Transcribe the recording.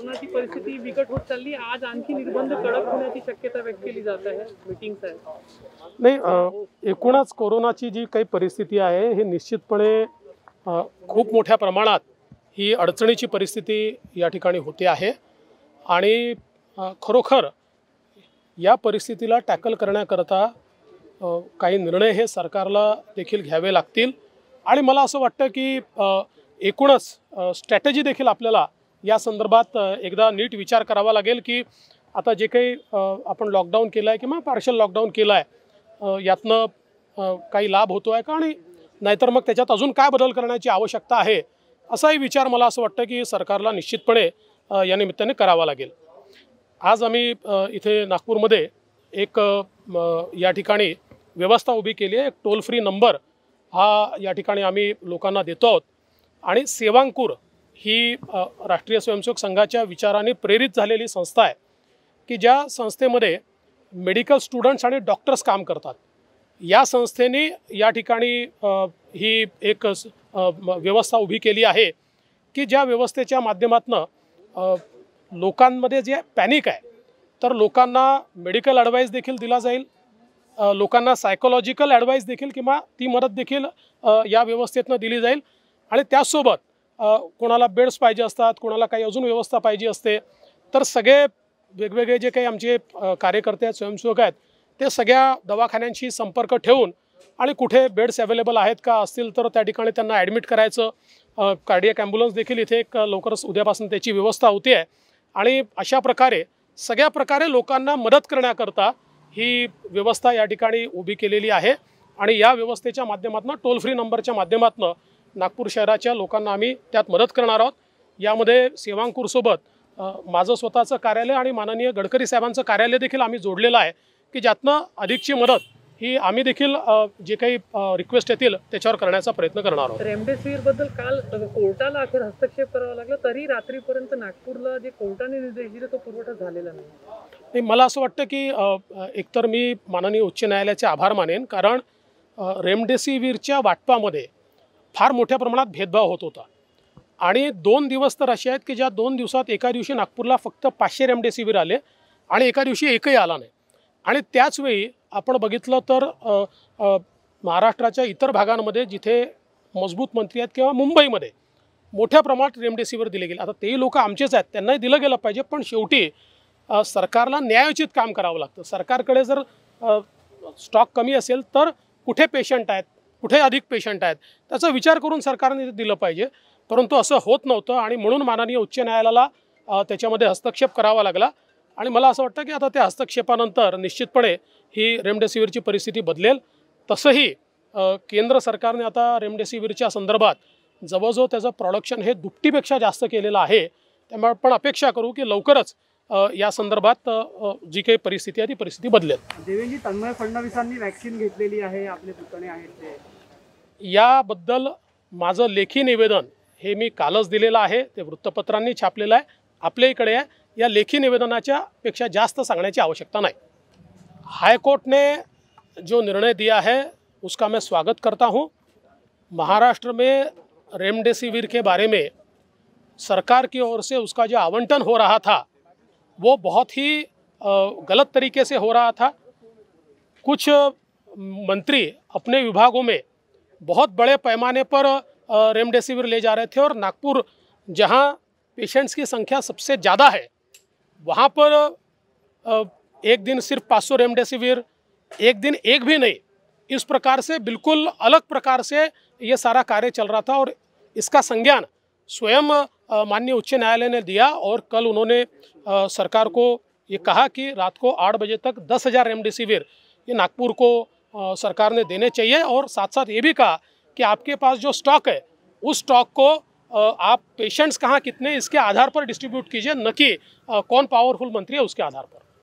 कोरोनाची परिस्थिती बिकट होत चालली आज आणखी निर्बंध कडक होण्याची शक्यता व्यक्त केली जात आहे मीटिंग नाही एकूणच कोरोनाची जी काही परिस्थिती आहे हे निश्चितपणे खूप मोठ्या प्रमाणात ही अडचणीची परिस्थिती या ठिकाणी होते आहे आणि खरोखर या परिस्थितीला टॅकल करण्याकरता काही निर्णय हे सरकारला देखील घ्यावे लागतील आणि मला असं वाटतं की एकूणच स्ट्रॅटेजी देखील आपल्याला या संदर्भात एकदा नीट विचार करावा लागेल की आता जे काही आपण लॉकडाऊन केलं आहे किंवा पार्शल लॉकडाऊन केलं आहे यातनं काही लाभ होतो आहे का आणि नाहीतर मग त्याच्यात अजून काय बदल करण्याची आवश्यकता आहे असाही विचार मला असं वाटतं की सरकारला निश्चितपणे या निमित्ताने करावा लागेल आज आम्ही इथे नागपूरमध्ये एक या ठिकाणी व्यवस्था उभी केली आहे एक टोल फ्री नंबर हा या ठिकाणी आम्ही लोकांना देतो आहोत आणि सेवांकूर ही राष्ट्रीय स्वयंसेवक संघाच्या विचाराने प्रेरित झालेली संस्था आहे की ज्या संस्थेमध्ये मेडिकल स्टुडंट्स आणि डॉक्टर्स काम करतात या संस्थेने या ठिकाणी ही एक व्यवस्था उभी केली आहे की ज्या व्यवस्थेच्या माध्यमातून लोकांमध्ये जे पॅनिक आहे तर लोकांना मेडिकल ॲडवाईस देखील दिला जाईल लोकांना सायकोलॉजिकल ॲडवाईस देखील किंवा ती मदत देखील या व्यवस्थेतनं दिली जाईल आणि त्यासोबत कोणाला बेड्स पाहिजे असतात कोणाला काही अजून व्यवस्था पाहिजे असते तर सगळे वेगवेगळे जे काही आमचे कार्यकर्ते आहेत स्वयंसेवक आहेत ते सगळ्या दवाखान्यांशी संपर्क ठेवून आणि कुठे बेड्स अवेलेबल आहेत का असतील तर त्या ठिकाणी त्यांना ॲडमिट करायचं कार्डियक ॲम्ब्युलन्स देखील इथे एक लवकरच उद्यापासून त्याची व्यवस्था होती आहे आणि अशा प्रकारे सगळ्या प्रकारे लोकांना मदत करण्याकरता ही व्यवस्था या ठिकाणी उभी केलेली आहे आणि या व्यवस्थेच्या माध्यमातून टोल फ्री नंबरच्या माध्यमातून नागपूर शहराच्या लोकांना आम्ही त्यात मदत करणार आहोत यामध्ये सेवांकूरसोबत माझं स्वतःचं कार्यालय आणि माननीय गडकरी साहेबांचं कार्यालय देखील आम्ही जोडलेलं आहे की ज्यातनं अधिकची मदत ही आम्ही देखील जे काही रिक्वेस्ट येतील त्याच्यावर करण्याचा प्रयत्न करणार आहोत रेमडेसिवीर बद्दल काल कोर्टाला अखेर हस्तक्षेप करावा लागला तरी रात्रीपर्यंत नागपूरला जे कोर्टाने निर्देश दिले तो पुरवठा झालेला नाही मला असं वाटतं की एकतर मी माननीय उच्च न्यायालयाचे आभार मानेन कारण रेमडेसिवीरच्या वाटपामध्ये फार मोठ्या प्रमाणात भेदभाव होत होता आणि दोन दिवस तर असे आहेत की ज्या दोन दिवसात एका दिवशी नागपूरला फक्त पाचशे रेमडेसिवीर आले आणि एका दिवशी एकही आला नाही आणि त्याचवेळी आपण बघितलं तर महाराष्ट्राच्या इतर भागांमध्ये जिथे मजबूत मंत्री आहेत किंवा मुंबईमध्ये मोठ्या प्रमाणात रेमडेसिवीर दिले गेले आता तेही लोक आमचेच आहेत त्यांनाही दिलं गेलं पाहिजे पण शेवटी सरकारला न्यायोचित काम करावं लागतं सरकारकडे जर स्टॉक कमी असेल तर कुठे पेशंट आहेत कुठे अधिक पेशंट आहेत त्याचा विचार करून सरकारने दिलं पाहिजे परंतु असं होत नव्हतं आणि म्हणून माननीय उच्च न्यायालयाला त्याच्यामध्ये हस्तक्षेप करावा लागला आणि मला असं वाटतं की आता त्या हस्तक्षेपानंतर निश्चितपणे ही रेमडेसिवीरची परिस्थिती बदलेल तसंही केंद्र सरकारने आता रेमडेसिवीरच्या संदर्भात जवळजवळ त्याचं प्रॉडक्शन हे दुपटीपेक्षा जास्त केलेलं आहे त्यामुळे आपण अपेक्षा करू की लवकरच या संदर्भात जी काही परिस्थिती आहे ती परिस्थिती बदलेल देवेंजी तन्मय फडणवीसांनी वॅक्सिन घेतलेली आहे आपले पुतणे आहेत ते याबद्दल मज़ लेखी निवेदन हे मी कालच दिलेलं आहे ते वृत्तपत्रांनी छापलेलं आहे आपल्या इकडे या लेखी निवेदना पेक्षा जास्त संगने की आवश्यकता नहीं हाईकोर्ट ने जो निर्णय दिया है उसका मैं स्वागत करता हूँ महाराष्ट्र में रेमडेसिविर के बारे में सरकार की ओर से उसका जो आवंटन हो रहा था वो बहुत ही गलत तरीके से हो रहा था कुछ मंत्री अपने विभागों में बहुत बड़े पैमाने पर रेमडेसिविर ले जा रहे थे और नागपुर जहां पेशेंट्स की संख्या सबसे ज़्यादा है वहां पर एक दिन सिर्फ पाँच सौ रेमडेसिविर एक दिन एक भी नहीं इस प्रकार से बिल्कुल अलग प्रकार से ये सारा कार्य चल रहा था और इसका संज्ञान स्वयं माननीय उच्च न्यायालय ने दिया और कल उन्होंने सरकार को ये कहा कि रात को आठ बजे तक दस हज़ार रेमडेसिविर ये नागपुर को सरकार ने देने चाहिए और साथ साथ ये भी कहा कि आपके पास जो स्टॉक है उस स्टॉक को आप पेशेंट्स कहाँ कितने इसके आधार पर डिस्ट्रीब्यूट कीजिए न कि कौन पावरफुल मंत्री है उसके आधार पर